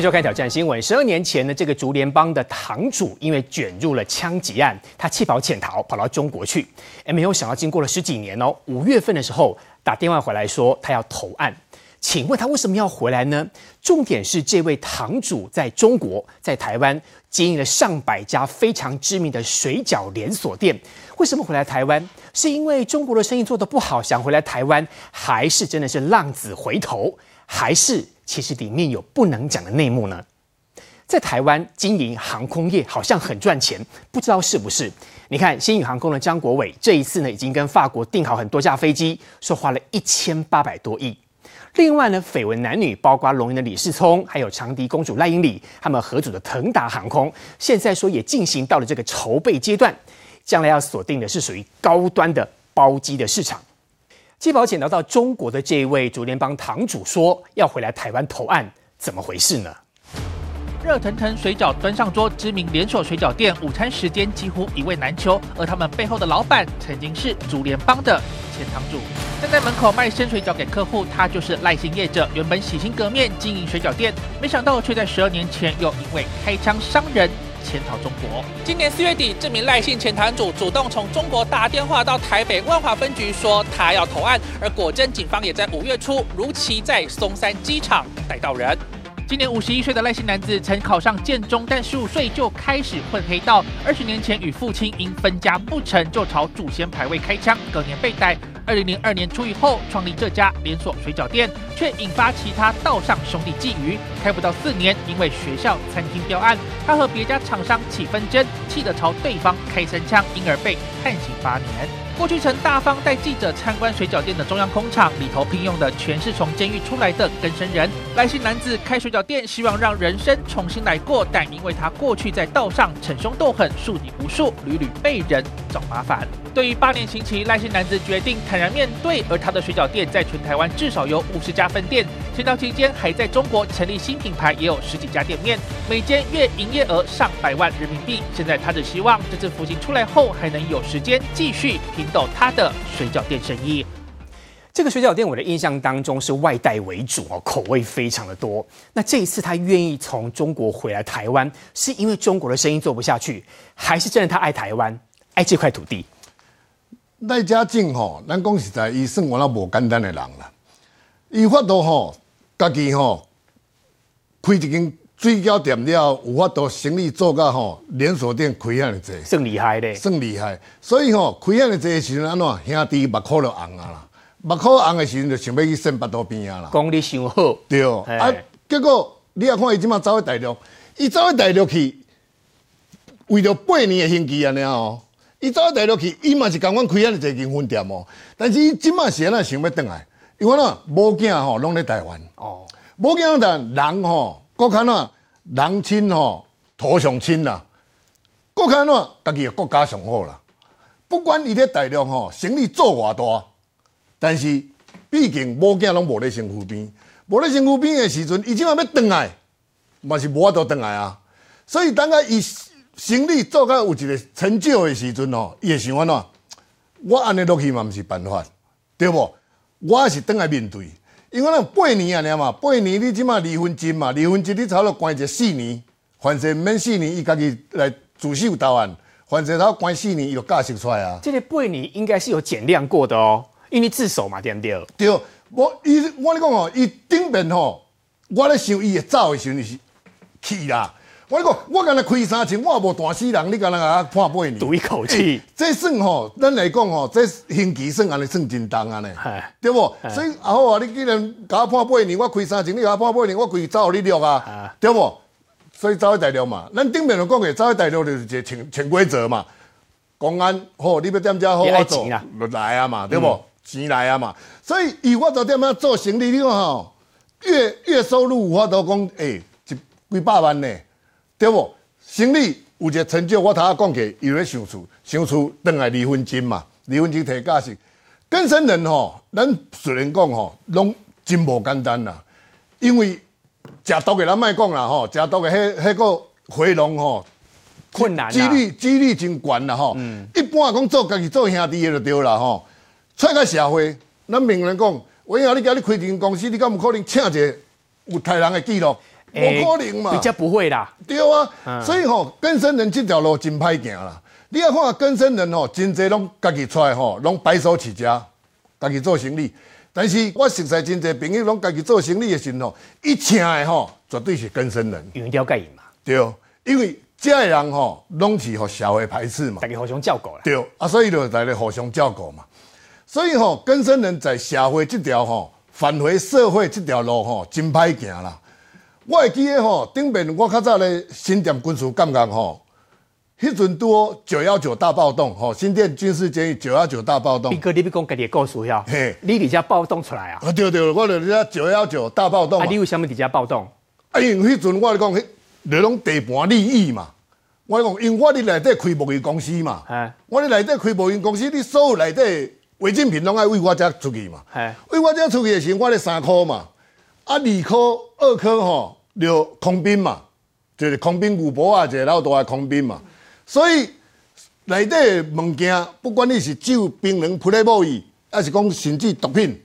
先来看挑战新闻。十二年前呢，这个竹联帮的堂主因为卷入了枪击案，他弃保潜逃，跑到中国去。也没有想到，经过了十几年哦，五月份的时候打电话回来说，他要投案。请问他为什么要回来呢？重点是，这位堂主在中国，在台湾经营了上百家非常知名的水饺连锁店。为什么回来台湾？是因为中国的生意做得不好，想回来台湾，还是真的是浪子回头？还是其实里面有不能讲的内幕呢？在台湾经营航空业好像很赚钱，不知道是不是？你看新宇航空的张国伟这一次呢，已经跟法国订好很多架飞机，说花了一千八百多亿。另外呢，绯闻男女包括龙岩的李世聪，还有长笛公主赖英里，他们合组的腾达航空，现在说也进行到了这个筹备阶段，将来要锁定的是属于高端的包机的市场。七宝捡到到中国的这一位竹联帮堂主说要回来台湾投案，怎么回事呢？热腾腾水饺端上桌，知名连锁水饺店午餐时间几乎一位难求，而他们背后的老板，曾经是竹联帮的前堂主，站在门口卖生水饺给客户，他就是赖姓业者，原本洗心革面经营水饺店，没想到却在十二年前又因为开枪伤人。潜逃中国。今年四月底，这名赖姓前堂主主动从中国打电话到台北万华分局，说他要投案。而果真，警方也在五月初如期在松山机场逮到人。今年五十一岁的赖姓男子曾考上建中，但十五岁就开始混黑道。二十年前，与父亲因分家不成就朝祖先牌位开枪，隔年被逮。二零零二年出狱后，创立这家连锁水饺店，却引发其他道上兄弟觊觎。开不到四年，因为学校餐厅标案，他和别家厂商起纷争，气得朝对方开三枪，因而被判刑八年。过去曾大方带记者参观水饺店的中央工厂，里头聘用的全是从监狱出来的跟生人。赖姓男子开水饺店，希望让人生重新来过，但因为他过去在道上逞凶斗狠，树敌无数，屡屡被人找麻烦。对于八年刑期，赖姓男子决定坦然面对。而他的水饺店在全台湾至少有五十家分店，潜逃期间还在中国成立新品牌，也有十几家店面，每间月营业额上百万人民币。现在他只希望这次服刑出来后，还能有时间继续拼到他的水饺店生意，这个水饺店我的印象当中是外带为主哦，口味非常的多。那这一次他愿意从中国回来台湾，是因为中国的生意做不下去，还是真的他爱台湾，爱这块土地？赖家静吼，咱讲实在，伊算我那无简单的人啦，伊发到吼，家己吼开一间。水饺店了有法度生意做甲吼连锁店开遐尼济，算厉害咧，算厉害。所以吼开遐尼济时阵，安怎兄弟目考著红啊啦，目考红的时阵就想要去新北多边啊啦。讲你上好，对啊，结果你也看伊即满走去大陆，伊走去大陆去，为了八年的兴趣安尼哦。伊走去大陆去，伊嘛是刚刚开遐尼济间分店哦。但是伊今是时阵想要转来，因为喏无囝吼拢咧台湾，哦，无囝但人吼。国看若人亲吼，土上亲啦，国看若家己个国家上好啦，不管伊咧大量吼，生理做偌大，但是毕竟某囝拢无咧身躯边，无咧身躯边的时阵，伊即马要转来，嘛是无度转来啊。所以等下伊生理做到有一个成就的时阵吼，伊会想安怎？我安尼落去嘛毋是办法，对无？我是转来面对。因为那八年啊，你嘛，八年你即码离婚金嘛，离婚金你不多关个四年，反正免四年，伊家己来自首投案，反正他关四年伊就假释出来啊。即个八年应该是有减量过的哦，因为自首嘛，对不对？对，我，我你讲哦，伊顶边吼，我咧想伊会走的时候是气啦。我讲，我刚你开三千，我无大死人。你刚才啊判八年，赌一口气，这算吼，咱来讲吼，这刑期算安尼算真重安尼，对不？所以啊好啊，你既然搞判八年，我开三千，你搞判八年，我贵走你量啊，对不？所以走一大量嘛，咱顶面讲个走一大量就是一潜潜规则嘛。公安吼，你要点仔好做，来啊嘛，对不？钱来啊嘛，所以以我做点仔做生意，你看吼，月月收入有法度讲诶，几几百万呢？对不，生理有一个成就，我头下讲起伊要受想分，想处等来离婚金嘛，离婚金提价是。更生人吼，咱虽然讲吼，拢真无简单啦，因为食毒的人莫讲啦吼，食毒的迄迄个回笼吼，困难，几率几率真高啦吼，一般讲做家己做兄弟的就对啦吼，出来社会，咱明人讲，我以后你交你开一间公司，你敢有可能请一个有太人的记录？不可能嘛，比较不会啦。对啊，所以吼，根生人这条路真歹行啦。你要看根生人吼，真侪拢家己出来吼，拢白手起家，家己做生意。但是我实在真侪朋友拢家己做生意的时候，一请的吼，绝对是根生人。为了解印嘛。对，因为这人吼，拢是互社会排斥嘛。大家互相照顾啦。对，啊，所以就大家互相照顾嘛。所以吼，根生人在社会这条吼，返回社会这条路吼，真歹行啦。我会记得吼，顶边我较早咧新店军事监狱吼，迄阵多九幺九大暴动吼，新店军事监狱九幺九大暴动。兵哥，你不讲家己嘅故事要？嘿，你伫遮暴动出来啊？对对，我伫遮九幺九大暴动。啊，你为虾米伫遮暴动？啊，因为迄阵我咧讲，就拢地盘利益嘛。我咧讲，因为我伫内底开贸易公司嘛。我伫内底开贸易公司，你所有内底违禁平拢爱为我遮出去嘛？为我遮出去的时候，我咧三科嘛，啊，二科二科吼。就空兵嘛，就是空兵古博啊，一个老大的空兵嘛。所以内底物件，不管你是酒、槟榔、普咧贸易，还是讲甚至毒品，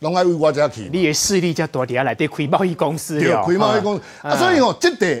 拢爱为我遮去。你的势力遮大，底下内底开贸易公司对，开贸易公司啊。所以吼，即块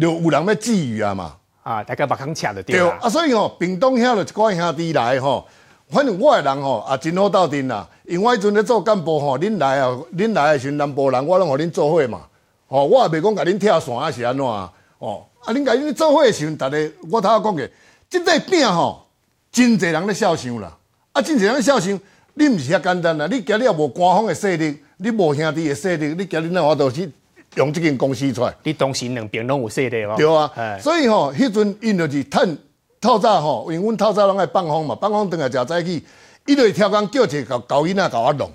就有人要觊觎啊嘛。啊，大家把枪抢著对。啊。所以吼，屏东遐就一个兄弟来吼，反正我的人吼也真好斗阵啦，因为我迄阵咧做干部吼，恁来啊，恁来诶时阵，南部人我拢互恁做伙嘛。哦，我也袂讲甲恁拆线还是安怎哦？啊，恁甲恁做伙的时阵，逐个我头下讲个，即块饼吼，真侪人咧笑想啦。啊，真侪人咧笑想，你毋是遐简单啦。你今日也无官方的势力，你无兄弟的势力，你今日那我都是用即间公司出。来，你当时两边拢有势力哦。对啊。所以吼，迄阵因着是趁透早吼，因为阮透早拢爱放风嘛，放风转来食早起，伊就会跳工叫一个高高音仔搞我弄。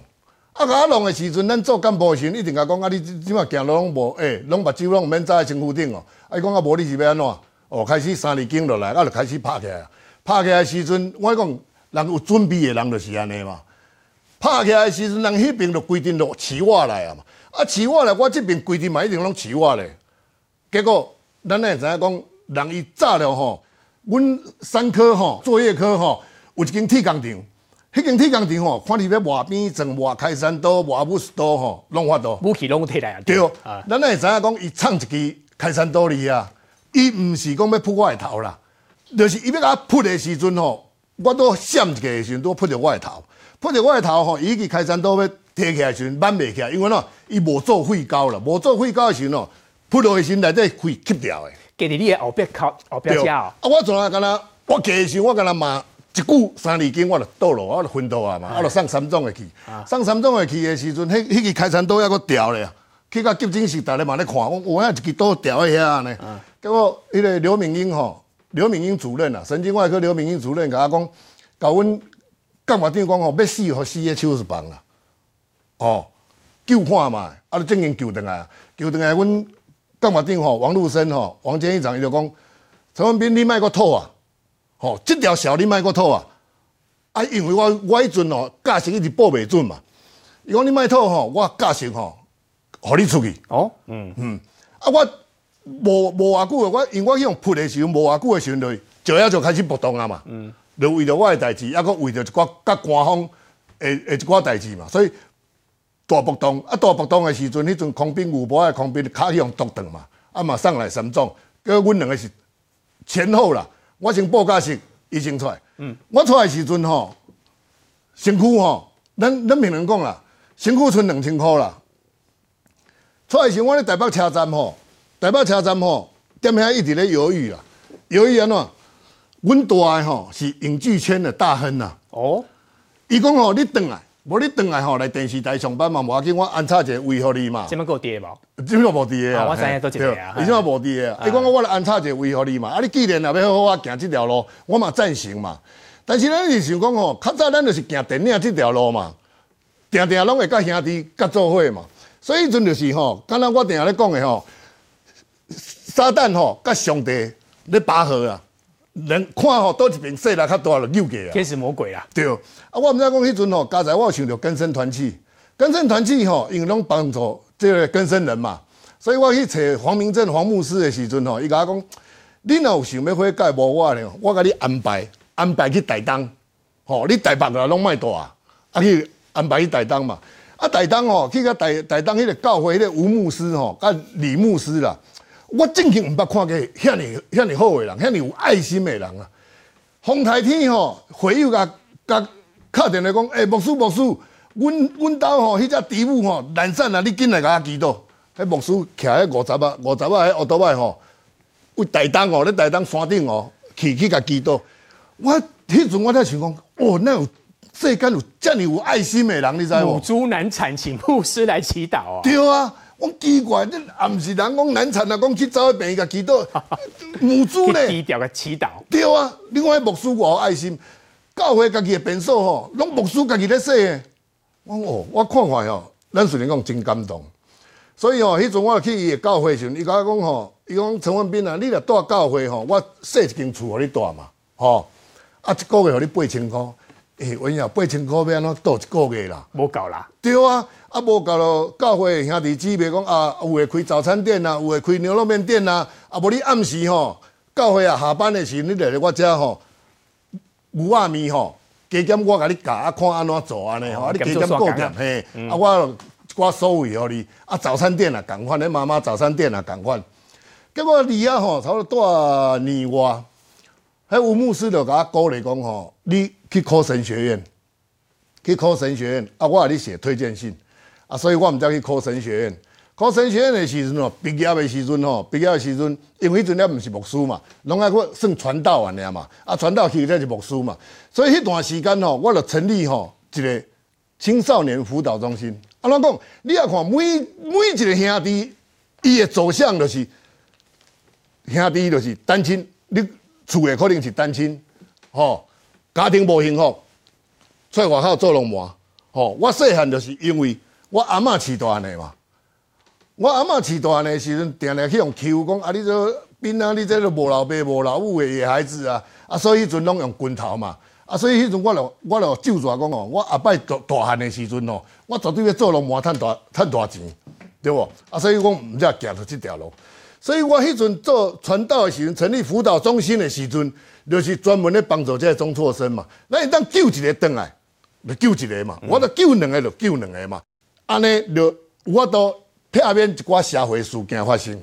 啊！阿浪的时阵，咱做干部时，一定甲讲啊！你即满行路拢无？诶，拢目睭拢毋免在身躯顶哦。啊！伊讲啊，无你是要安怎？哦，开始三二经落来，啊，就开始拍起。来。拍起来的时阵，我讲人有准备的人就是安尼嘛。拍起来的时阵，人迄边就规定落饲我来啊嘛。啊，饲我来，我即边规定嘛一定拢饲我咧。结果咱会知影讲，人伊炸了吼，阮三科吼作业科吼有一间铁工厂。迄间铁工厂吼，看你要外边整外开山刀、外武士刀吼，拢法多武器拢摕来啊。对，咱也会知影讲，伊创一支开山刀哩啊，伊毋是讲要扑我的头啦，就是伊要甲我扑的时阵吼，我都闪一个时阵都扑着我的头，扑着我的头吼，伊支开山刀要摕起来时，阵挽袂起来，因为喏，伊无做废胶啦，无做废胶的时阵哦，扑落去时，内底血吸掉的。给你你也后壁靠，后壁加哦。啊，我从来跟他，我其实我骂。一久三二金，我就倒落，我就昏倒啊嘛！我就送山总会去，送山总会去的时阵，迄迄个开山刀还阁调咧啊！去到急诊室，逐日嘛咧看，我一支刀调在遐呢。结果迄个刘明英吼，刘明英主任啊，神经外科刘明英主任甲我讲，甲阮钢板钉讲吼，要死和死的手是放啦，哦，救看嘛，啊，就正经救顿下，救顿来，阮钢板钉吼，王禄生吼，王监狱长伊就讲，陈文斌你卖个吐啊！吼，这条小你莫个套啊！啊，因为我我迄阵哦，价钱一直报未准嘛。伊讲你莫套吼，我价钱吼，互你出去。哦，嗯嗯，啊我无无偌久个，我因为我用铺的时阵，无偌久诶时阵，就要就开始波动啊嘛。嗯，就为着我诶代志，抑搁为着一寡甲官方诶诶一寡代志嘛，所以大波动啊！大波动诶时阵，迄阵空兵五波个空兵开始用独断嘛，啊嘛上来三结果阮两个是前后啦。我先报价是一出来。嗯，我出来时阵吼，身躯吼，咱咱平常讲啦，身躯剩两千块啦。出来时，我咧台北车站吼，台北车站吼，踮遐一直咧犹豫啦，犹豫安怎？阮大吼是影剧圈的大亨呐。哦，伊讲吼，你转来。无你转来吼，来电视台上班嘛，无要紧，我安插一个维护你嘛。这么够伫诶无？即么无地的啊？对，你即么无伫诶？啊？你讲我来安插一个维护你嘛？啊，你既然若要好好行即条路，我嘛赞成嘛。但是咱是想讲吼，较早咱就是行电影即条路嘛，定定拢会甲兄弟甲做伙嘛。所以阵就是吼，刚刚我定咧讲的吼，撒旦吼甲上帝咧拔河啊。人看吼倒一边势力较大就扭过啊，开始魔鬼啊！对啊，我毋知讲迄阵吼，加在我有想着根生团契，根生团契吼，因为拢帮助即个根生人嘛。所以我去找黄明正黄牧师的时阵吼，伊甲我讲，你若有想要悔改无我呢，我甲你安排，安排去台东，吼，你台办个拢莫多啊，啊去安排去台东嘛，啊台东吼，去甲台台东迄个教会迄个吴牧师吼，甲李牧师啦。我曾经毋捌看过遐尼遐尼好诶人，遐尼有爱心诶人啊！洪太天吼，回忆甲甲敲电话讲，诶，牧师牧师，阮阮兜吼，迄只猪母吼难产啊，你紧来甲祈祷。迄牧师徛喺五十啊，五十啊，诶学堂外吼，有大东哦，咧大东山顶哦，起去甲祈祷。我迄阵我只想讲，哦，那世间有遮尼有爱心诶人，你知无？母猪难产，请牧师来祈祷啊！对啊。我奇怪，你啊毋是人，讲难产啊，讲去找个病家祈祷 母猪呢？低调个祈祷。对啊，另外牧师有爱心，教会家己的病所吼，拢牧师家己咧说的。我哦，我看看吼，咱虽然讲真感动，所以哦，迄阵我去伊的教会时阵，伊我讲吼，伊讲陈文斌啊，你若带教会吼，我说一间厝互你带嘛，吼，啊一个月互你八千块。我呀，八千块安怎都一个月啦，无够啦，对啊，啊无够了，教会兄弟姊妹讲啊，有诶开早餐店啊，有诶开牛肉面店啊，啊无你暗时吼，教会啊下班诶时，你来我遮吼，牛肉面吼，加减我甲你教啊，看安怎做安尼吼，啊你加减顾减嘿，啊我我收谓互你，啊早餐店啊，共款，诶妈妈早餐店啊，共款，结果你啊吼，差不多多年外，迄有牧师就甲我鼓励讲吼，你。去考神学院，去考神学院啊！我阿去写推荐信啊，所以，我毋知去考神学院。考神学院的时阵哦，毕业的时阵吼，毕业的时阵，因为迄阵了，毋是牧师嘛，拢爱算传道安尼嘛。啊，传道其实是牧师嘛。所以，迄段时间哦，我就成立吼一个青少年辅导中心。啊、哪讲，你也看每每一个兄弟，伊的走向就是兄弟就是单亲，你厝的可能是单亲，吼。家庭无幸福，出外口做农活。吼，我细汉就是因为我阿嬷饲大汉的嘛。我阿嬷饲大汉的时阵，定定去用负讲啊！你这边啊，你这都无老爸无老母的野孩子啊！啊，所以迄阵拢用拳头嘛。啊，所以迄阵我著，我著就住讲哦，我阿摆大大汉的时阵哦，我绝对要做农活，趁大趁大钱，对无？啊，所以讲毋只行到即条路。所以我迄阵做传道的时，成立辅导中心的时阵，就是专门咧帮助这个中辍生嘛。那你当救一个回来，就救一个嘛，我当救两个就救两个嘛。安尼就我都到别下面一寡社会事件发生。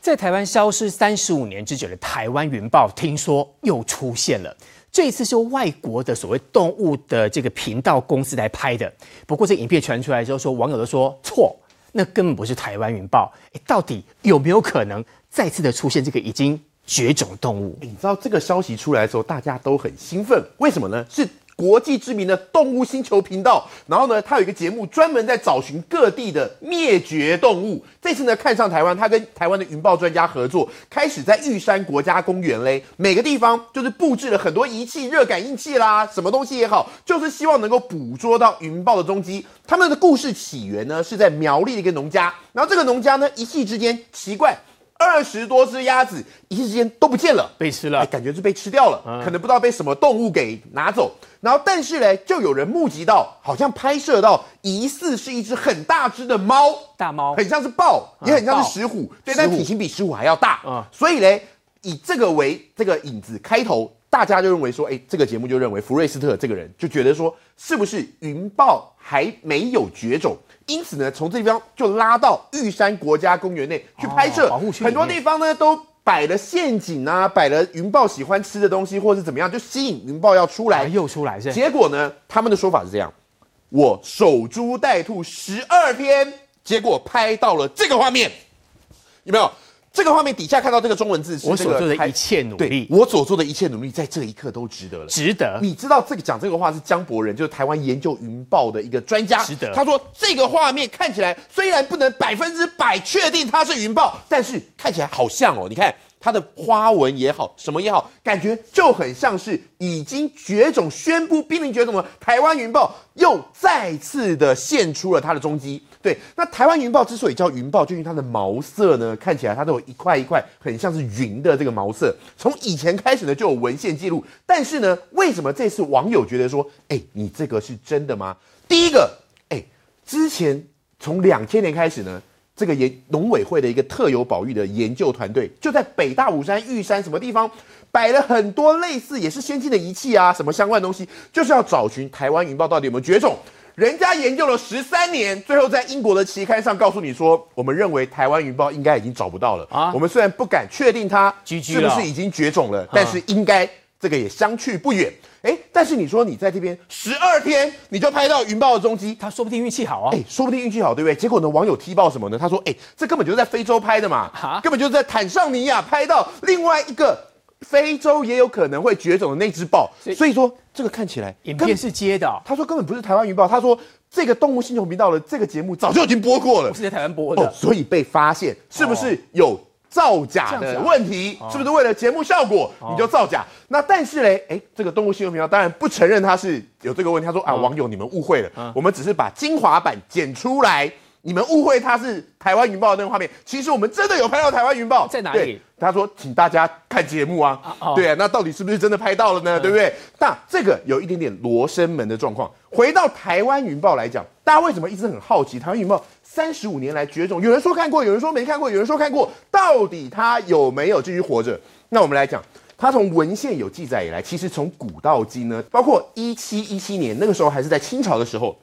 在台湾消失三十五年之久的《台湾云豹，听说又出现了。这一次是外国的所谓动物的这个频道公司来拍的。不过这影片传出来之后，说网友都说错。那根本不是台湾云豹，到底有没有可能再次的出现这个已经绝种动物？你知道这个消息出来的时候，大家都很兴奋，为什么呢？是。国际知名的动物星球频道，然后呢，它有一个节目专门在找寻各地的灭绝动物。这次呢，看上台湾，它跟台湾的云豹专家合作，开始在玉山国家公园嘞，每个地方就是布置了很多仪器、热感应器啦，什么东西也好，就是希望能够捕捉到云豹的踪迹。他们的故事起源呢，是在苗栗的一个农家，然后这个农家呢，一气之间奇怪。二十多只鸭子，一时之间都不见了，被吃了，感觉是被吃掉了，可能不知道被什么动物给拿走。然后，但是呢，就有人目击到，好像拍摄到疑似是一只很大只的猫，大猫，很像是豹，也很像是石虎，对，但体型比石虎还要大。嗯，所以呢，以这个为这个影子开头。大家就认为说，哎，这个节目就认为福瑞斯特这个人就觉得说，是不是云豹还没有绝种？因此呢，从这边就拉到玉山国家公园内去拍摄，很多地方呢都摆了陷阱啊，摆了云豹喜欢吃的东西，或者怎么样，就吸引云豹要出来，又出来是。结果呢，他们的说法是这样：我守株待兔十二天，结果拍到了这个画面，有没有？这个画面底下看到这个中文字是，我所做的一切努力，我所做的一切努力在这一刻都值得了，值得。你知道这个讲这个话是江博仁，就是台湾研究云豹的一个专家，值得。他说这个画面看起来虽然不能百分之百确定它是云豹，但是看起来好像哦，你看。它的花纹也好，什么也好，感觉就很像是已经绝种、宣布濒临绝种的台湾云豹，又再次的现出了它的踪迹。对，那台湾云豹之所以叫云豹，就因为它的毛色呢，看起来它都有一块一块，很像是云的这个毛色。从以前开始呢，就有文献记录，但是呢，为什么这次网友觉得说，哎，你这个是真的吗？第一个，哎，之前从两千年开始呢。这个研农委会的一个特有保育的研究团队，就在北大武山玉山什么地方摆了很多类似也是先进的仪器啊，什么相关东西，就是要找寻台湾云豹到底有没有绝种。人家研究了十三年，最后在英国的期刊上告诉你说，我们认为台湾云豹应该已经找不到了啊。我们虽然不敢确定它是不是已经绝种了，但是应该这个也相去不远。哎，但是你说你在这边十二天，你就拍到云豹的踪迹，他说不定运气好啊，哎，说不定运气好，对不对？结果呢，网友踢爆什么呢？他说，哎，这根本就是在非洲拍的嘛，哈，根本就是在坦桑尼亚拍到另外一个非洲也有可能会绝种的那只豹，所以说这个看起来影片是接的。他说根本不是台湾云豹，他说这个动物星球频道的这个节目早就已经播过了，不是在台湾播的，所以被发现是不是有？造假的问题是不是为了节目效果你就造假？那但是嘞，哎，这个动物新闻频道当然不承认他是有这个问题。他说啊，网友你们误会了，我们只是把精华版剪出来。你们误会他是台湾云豹的那个画面，其实我们真的有拍到台湾云豹在哪里？他说请大家看节目啊，对啊，那到底是不是真的拍到了呢？对不对？那这个有一点点罗生门的状况。回到台湾云豹来讲，大家为什么一直很好奇台湾云豹三十五年来绝种，有人说看过，有人说没看过，有人说看过，到底他有没有继续活着？那我们来讲，他从文献有记载以来，其实从古到今呢，包括一七一七年那个时候还是在清朝的时候，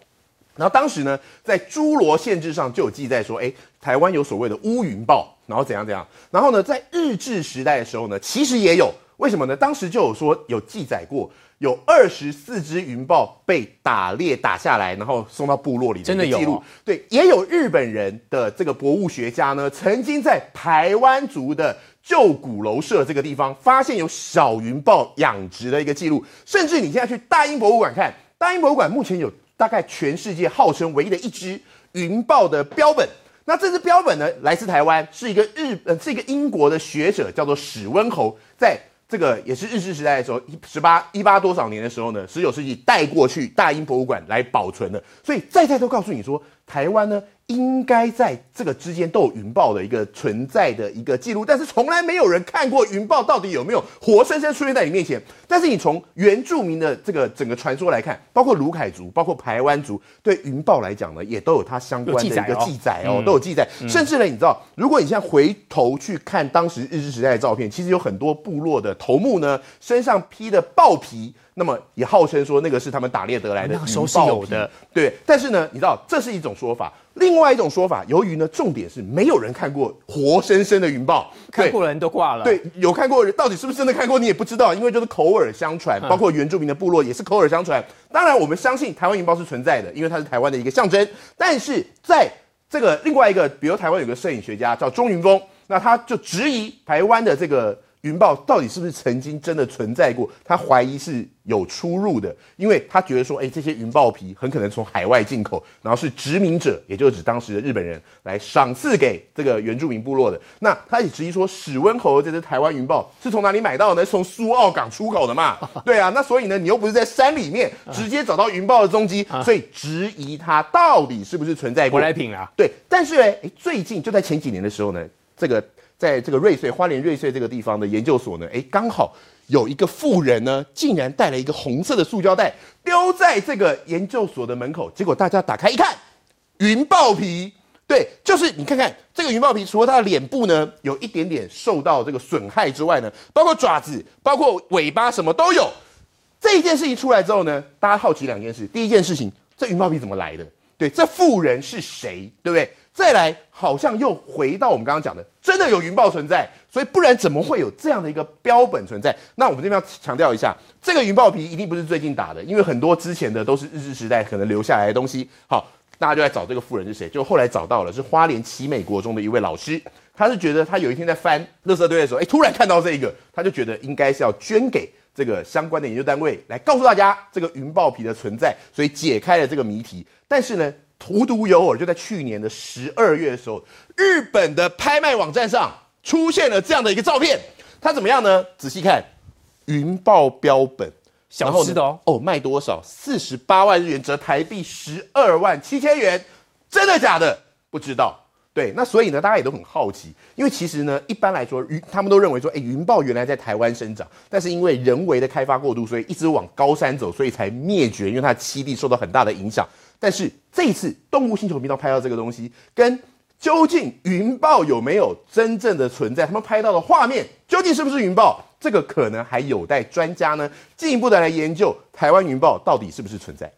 然后当时呢在《诸罗县志》上就有记载说，哎，台湾有所谓的乌云豹，然后怎样怎样，然后呢在日治时代的时候呢，其实也有，为什么呢？当时就有说有记载过。有二十四只云豹被打猎打下来，然后送到部落里。真的有？对，也有日本人的这个博物学家呢，曾经在台湾族的旧鼓楼社这个地方，发现有小云豹养殖的一个记录。甚至你现在去大英博物馆看，大英博物馆目前有大概全世界号称唯一的一只云豹的标本。那这只标本呢，来自台湾，是一个日呃，是一个英国的学者叫做史温侯在。这个也是日治时代的时候，一十八一八多少年的时候呢？十九世纪带过去大英博物馆来保存的，所以再再都告诉你说。台湾呢，应该在这个之间都有云豹的一个存在的一个记录，但是从来没有人看过云豹到底有没有活生生出现在你面前。但是你从原住民的这个整个传说来看，包括卢凯族、包括台湾族，对云豹来讲呢，也都有它相关的一记载哦，都有记载。甚至呢，你知道，如果你现在回头去看当时日治时代的照片，其实有很多部落的头目呢，身上披的豹皮。那么也号称说那个是他们打猎得来的，收是有的，对。但是呢，你知道这是一种说法，另外一种说法，由于呢重点是没有人看过活生生的云豹，看过人都挂了。对，有看过人，到底是不是真的看过，你也不知道，因为就是口耳相传，包括原住民的部落也是口耳相传。当然，我们相信台湾云豹是存在的，因为它是台湾的一个象征。但是在这个另外一个，比如台湾有个摄影学家叫钟云峰，那他就质疑台湾的这个。云豹到底是不是曾经真的存在过？他怀疑是有出入的，因为他觉得说，哎，这些云豹皮很可能从海外进口，然后是殖民者，也就是指当时的日本人，来赏赐给这个原住民部落的。那他也质疑说，史温侯这只台湾云豹是从哪里买到的？呢？从苏澳港出口的嘛？对啊，那所以呢，你又不是在山里面直接找到云豹的踪迹，所以质疑它到底是不是存在过？舶来品啊？对，但是哎，最近就在前几年的时候呢，这个。在这个瑞穗花莲瑞穗这个地方的研究所呢，哎，刚好有一个妇人呢，竟然带了一个红色的塑胶袋丢在这个研究所的门口。结果大家打开一看，云豹皮，对，就是你看看这个云豹皮，除了它的脸部呢有一点点受到这个损害之外呢，包括爪子、包括尾巴什么都有。这一件事情出来之后呢，大家好奇两件事，第一件事情，这云豹皮怎么来的？对，这富人是谁？对不对？再来，好像又回到我们刚刚讲的，真的有云豹存在，所以不然怎么会有这样的一个标本存在？那我们这边要强调一下，这个云豹皮一定不是最近打的，因为很多之前的都是日治时代可能留下来的东西。好，大家就来找这个富人是谁？就后来找到了，是花莲奇美国中的一位老师，他是觉得他有一天在翻垃圾堆的时候，哎，突然看到这个，他就觉得应该是要捐给。这个相关的研究单位来告诉大家这个云豹皮的存在，所以解开了这个谜题。但是呢，徒有耳，就在去年的十二月的时候，日本的拍卖网站上出现了这样的一个照片。它怎么样呢？仔细看，云豹标本，小后的哦哦，卖多少？四十八万日元折台币十二万七千元，真的假的？不知道。对，那所以呢，大家也都很好奇，因为其实呢，一般来说，云他们都认为说，哎，云豹原来在台湾生长，但是因为人为的开发过度，所以一直往高山走，所以才灭绝，因为它栖地受到很大的影响。但是这次动物星球频道拍到这个东西，跟究竟云豹有没有真正的存在，他们拍到的画面究竟是不是云豹，这个可能还有待专家呢进一步的来研究，台湾云豹到底是不是存在。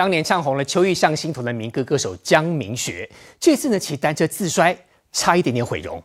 当年唱红了《秋意上心头》的民歌歌手江明学，这次呢骑单车自摔，差一点点毁容。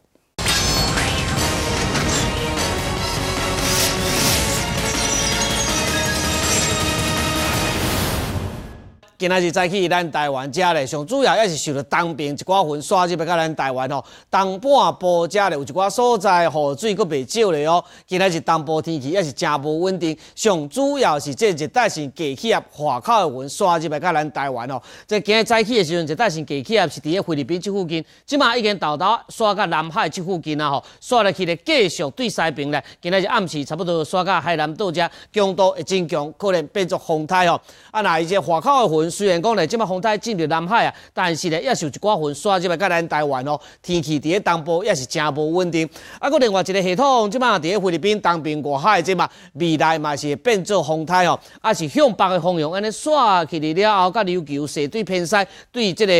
今仔日早起，咱台湾遮咧，上主要也是受着东边一寡云刷入来，甲咱台湾哦。东半部遮咧，有一寡所在雨水阁袂少咧哦。今仔日东部天气也是真无稳定，上主要是这热带性季气啊，外口的云刷入来甲咱台湾哦。这今仔早起的时候，热带性季气啊是伫咧菲律宾即附近，即马已经到达刷到南海即附近啊吼，刷落去咧继续对西边咧。今仔日暗时差不多刷到海南岛遮，强度会增强，可能变作风台哦。啊那伊这外口的云。虽然讲呢，即马风台进入南海啊，但是咧，也有一寡云刷入来，甲咱台湾哦，天气伫咧东部也是正无稳定。啊，佮另外一个系统，即马伫咧菲律宾东边外海即嘛，未来嘛是会变做风台哦，啊，是向北的风向，安尼刷起来了后，甲琉球西对偏西，对即个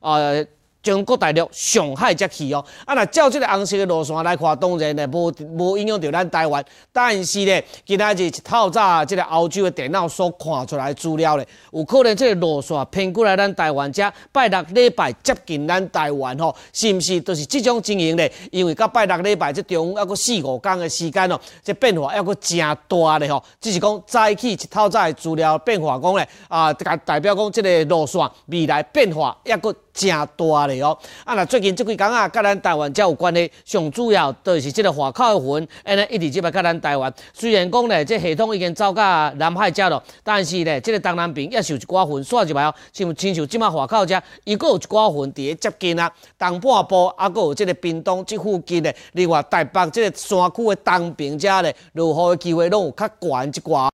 呃。中国大陆、上海则去哦，啊，若照即个红色的路线来看，当然嘞无无影响到咱台湾。但是呢，今仔日一透早，即个澳洲的电脑所看出来资料呢，有可能即个路线偏过来咱台湾，遮拜六礼拜接近咱台湾哦，是毋是？都是即种情形呢？因为到拜六礼拜，即中还佫四五天的时间哦，即变化还佫诚大嘞吼。只是讲早起一透早的资料变化讲呢，啊，代代表讲即个路线未来变化还佫。真大嘞哦！啊，那最近这几工啊，甲咱台湾才有关系。上主要著是即个外口的云，安尼一直即摆甲咱台湾。虽然讲咧，即系统已经走甲南海遮咯，但是咧，即个东南边也有一寡云甩入来哦，像亲像即摆外口遮，伊阁有一寡云伫咧接近啊，东半部啊，阁有即个屏东即附近的，另外台北即个山区的东边遮咧，落雨的机会拢有较悬一寡。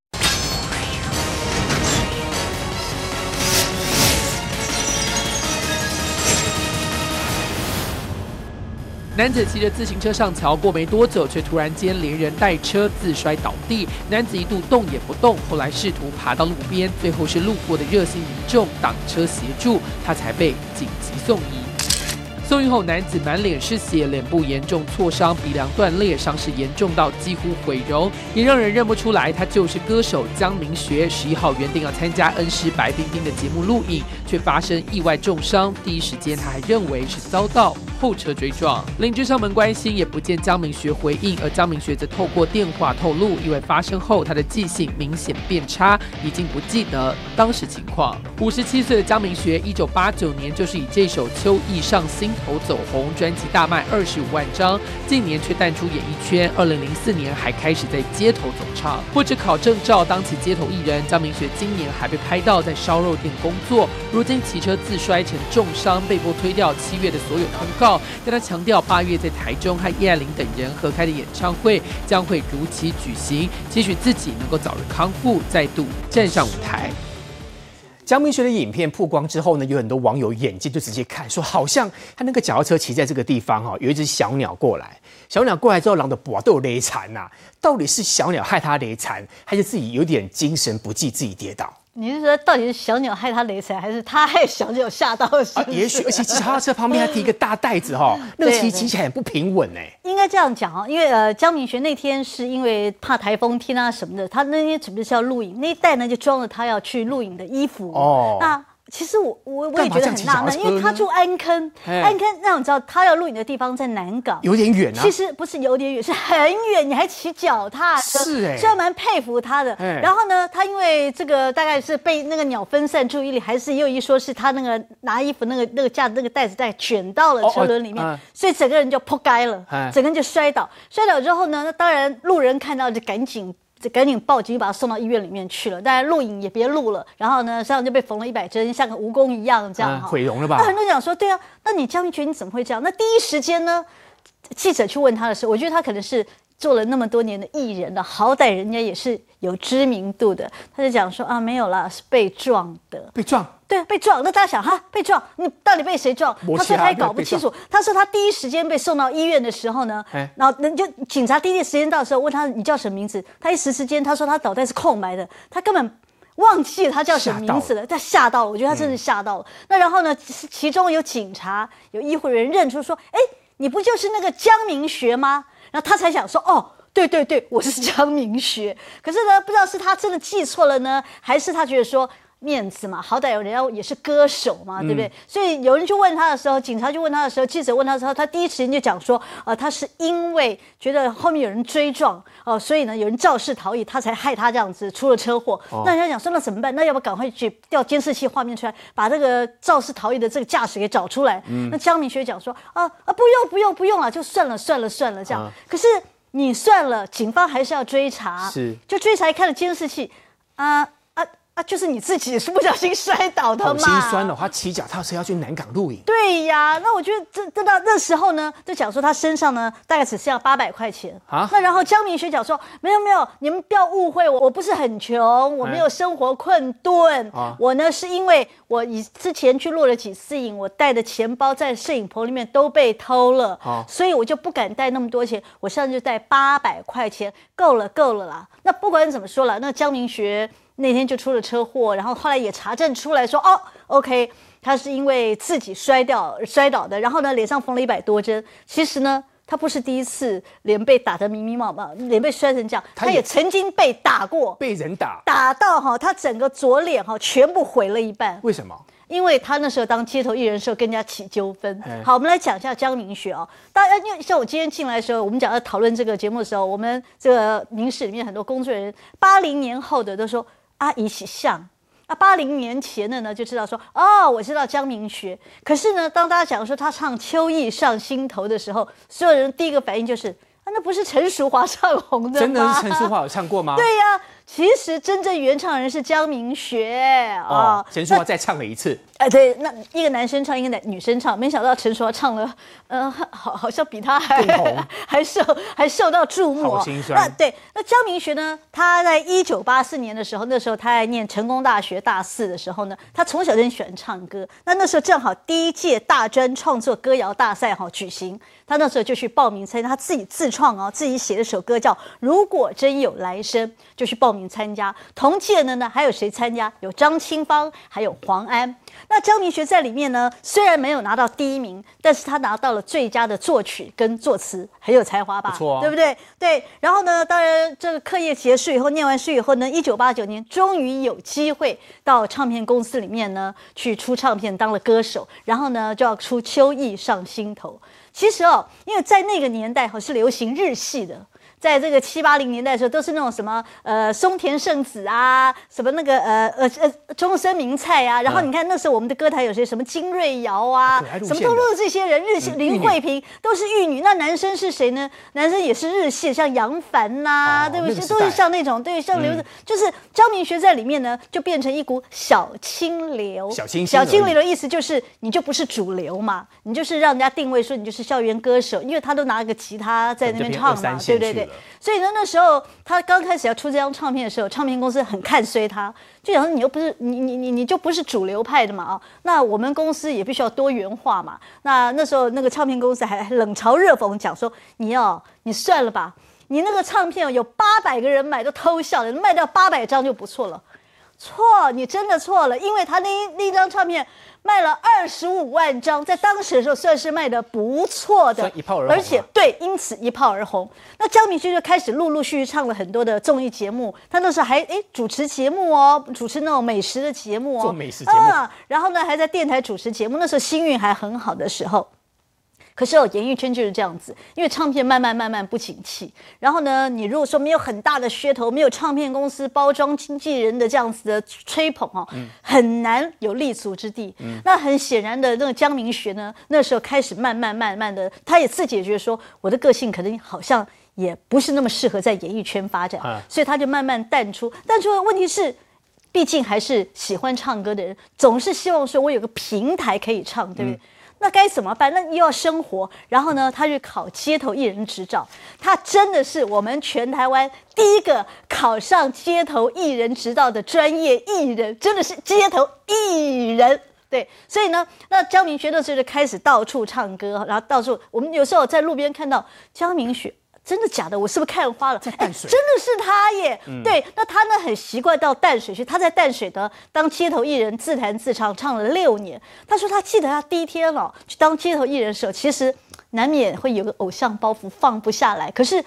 男子骑着自行车上桥，过没多久，却突然间连人带车自摔倒地。男子一度动也不动，后来试图爬到路边，最后是路过的热心民众挡车协助他，才被紧急送医。送医后，男子满脸是血，脸部严重挫伤，鼻梁断裂，伤势严重到几乎毁容，也让人认不出来他就是歌手江明学。十一号原定要参加恩师白冰冰的节目录影。却发生意外重伤，第一时间他还认为是遭到后车追撞，邻居上门关心也不见姜明学回应，而姜明学则透过电话透露，意外发生后他的记性明显变差，已经不记得当时情况。五十七岁的姜明学，一九八九年就是以这首《秋意上心头》走红，专辑大卖二十五万张，近年却淡出演艺圈。二零零四年还开始在街头走唱，或者考证照当起街头艺人。姜明学今年还被拍到在烧肉店工作。如今骑车自摔成重伤，被迫推掉七月的所有通告。但他强调，八月在台中和叶爱玲等人合开的演唱会将会如期举行，期许自己能够早日康复，再度站上舞台。江明学的影片曝光之后呢，有很多网友眼睛就直接看，说好像他那个脚车骑在这个地方哈，有一只小鸟过来，小鸟过来之后，狼的脖都有勒残了。到底是小鸟害他勒残，还是自己有点精神不济，自己跌倒？你是说到底是小鸟害他雷起还是他害小鸟吓到？啊，也许，而且实他车旁边还提一个大袋子哈，那骑骑起来很不平稳哎。应该这样讲哦，因为呃，江明学那天是因为怕台风天啊什么的，他那天准备是要录影，那袋呢就装了他要去录影的衣服哦。那。其实我我我也觉得很纳闷，因为他住安坑，安坑那你知道他要露影的地方在南港，有点远啊。其实不是有点远，是很远，你还骑脚踏车，是哎，所以蛮佩服他的。然后呢，他因为这个大概是被那个鸟分散注意力，还是又一说是他那个拿衣服那个那个架那个袋子袋卷到了车轮里面，所以整个人就扑街了，整个人就摔倒。摔倒之后呢，那当然路人看到就赶紧。就赶紧报警，把他送到医院里面去了。大家录影也别录了。然后呢，身上就被缝了一百针，像个蜈蚣一样，这样毁容了吧？那很多人讲说，对啊，那你江云觉你怎么会这样？那第一时间呢，记者去问他的时候，我觉得他可能是。做了那么多年的艺人了，好歹人家也是有知名度的。他就讲说啊，没有啦，是被撞的。被撞？对，被撞。那大家想哈，被撞，你到底被谁撞？他说他也搞不清楚。他说他第一时间被送到医院的时候呢，然后人就警察第一时间到的时候问他你叫什么名字，他一时之间他说他脑袋是空白的，他根本忘记了他叫什么名字了。他吓到了，我觉得他真的吓到了。那然后呢，其中有警察有医护人员认出说，哎，你不就是那个江明学吗？然后他才想说：“哦，对对对，我是江 明学。”可是呢，不知道是他真的记错了呢，还是他觉得说。面子嘛，好歹有人要也是歌手嘛，对不对？所以有人去问他的时候，警察去问他的时候，记者问他的时候，他第一时间就讲说：，呃，他是因为觉得后面有人追撞，哦，所以呢，有人肇事逃逸，他才害他这样子出了车祸。那人家讲说，那怎么办？那要不要赶快去调监视器画面出来，把这个肇事逃逸的这个驾驶给找出来？那江明学讲说：，啊啊，不用不用不用了，就算了算了算了这样。可是你算了，警方还是要追查，是就追查，一看了监视器，啊。就是你自己是不小心摔倒的嘛？心酸的，他骑脚踏车要去南港露营。对呀，那我觉得这这到那时候呢，就讲说他身上呢大概只是要八百块钱啊。那然后江明学讲说，没有没有，你们不要误会我，我不是很穷，我没有生活困顿。啊，我呢是因为我以之前去录了几次影，我带的钱包在摄影棚里面都被偷了。啊、所以我就不敢带那么多钱，我现在就带八百块钱，够了够了啦。那不管怎么说了，那江明学。那天就出了车祸，然后后来也查证出来说，哦，OK，他是因为自己摔掉摔倒的。然后呢，脸上缝了一百多针。其实呢，他不是第一次脸被打得迷迷冒冒，脸被摔成这样，他也曾经被打过，被人打，打到哈，他整个左脸哈全部毁了一半。为什么？因为他那时候当街头艺人时候跟人家起纠纷。好，我们来讲一下江明学啊，大家因为像我今天进来的时候，我们讲要讨论这个节目的时候，我们这个名士里面很多工作人员，八零年后的都说。阿姨喜上啊！八零年前的呢，就知道说哦，我知道江明学。可是呢，当大家讲说他唱《秋意上心头》的时候，所有人第一个反应就是啊，那不是陈淑桦唱红的吗？真的是陈淑桦有唱过吗？对呀。其实真正原唱人是江明学啊，陈淑桦再唱了一次。哎，对，那一个男生唱，一个女女生唱，没想到陈淑桦唱了，嗯，好，好像比他还 还受还受到注目。心酸。那对，那江明学呢？他在一九八四年的时候，那时候他在念成功大学大四的时候呢，他从小就喜欢唱歌。那那时候正好第一届大专创作歌谣大赛哈举行。他那时候就去报名参加，他自己自创啊，自己写了首歌叫《如果真有来生》，就去报名参加。同届的呢，还有谁参加？有张清芳，还有黄安。那张明学在里面呢，虽然没有拿到第一名，但是他拿到了最佳的作曲跟作词，很有才华吧？不对不对？对。然后呢，当然这个课业结束以后，念完书以后呢，一九八九年终于有机会到唱片公司里面呢去出唱片，当了歌手。然后呢，就要出《秋意上心头》。其实哦，因为在那个年代哈，是流行日系的。在这个七八零年代的时候，都是那种什么呃松田圣子啊，什么那个呃呃呃中森明菜啊，然后你看那时候我们的歌坛有些什么金瑞瑶啊，什么都都是这些人，日系林慧萍都是玉女。那男生是谁呢？男生也是日系，像杨凡呐，对不对？都是像那种对，像刘子就是张明学在里面呢，就变成一股小清流。小清流，小清流的意思就是你就不是主流嘛，你就是让人家定位说你就是校园歌手，因为他都拿个吉他在那边唱嘛，对不对对。所以呢，那时候他刚开始要出这张唱片的时候，唱片公司很看衰他，就讲说你又不是你你你你就不是主流派的嘛啊，那我们公司也必须要多元化嘛。那那时候那个唱片公司还冷嘲热讽讲说，你要你算了吧，你那个唱片有八百个人买都偷笑能卖掉八百张就不错了。错，你真的错了，因为他那那张唱片卖了二十五万张，在当时的时候算是卖的不错的，而且对，因此一炮而红。那张明轩就开始陆陆续续唱了很多的综艺节目，他那时候还哎主持节目哦，主持那种美食的节目哦，做美食节目，然后呢还在电台主持节目，那时候幸运还很好的时候。可是哦，演艺圈就是这样子，因为唱片慢慢慢慢不景气，然后呢，你如果说没有很大的噱头，没有唱片公司包装经纪人的这样子的吹捧哦，很难有立足之地。那很显然的，那个江明学呢，那时候开始慢慢慢慢的，他也自己觉得说，我的个性可能好像也不是那么适合在演艺圈发展，所以他就慢慢淡出。淡出的问题是，毕竟还是喜欢唱歌的人，总是希望说我有个平台可以唱，对不对？那该怎么办？那又要生活，然后呢？他去考街头艺人执照。他真的是我们全台湾第一个考上街头艺人执照的专业艺人，真的是街头艺人。对，所以呢，那江明学那时候就开始到处唱歌，然后到处我们有时候在路边看到江明学。真的假的？我是不是看花了？在淡水，真的是他耶。对，那他呢？很习惯到淡水去。他在淡水的当街头艺人，自弹自唱，唱了六年。他说他记得他第一天哦，去当街头艺人的时候，其实难免会有个偶像包袱放不下来。可是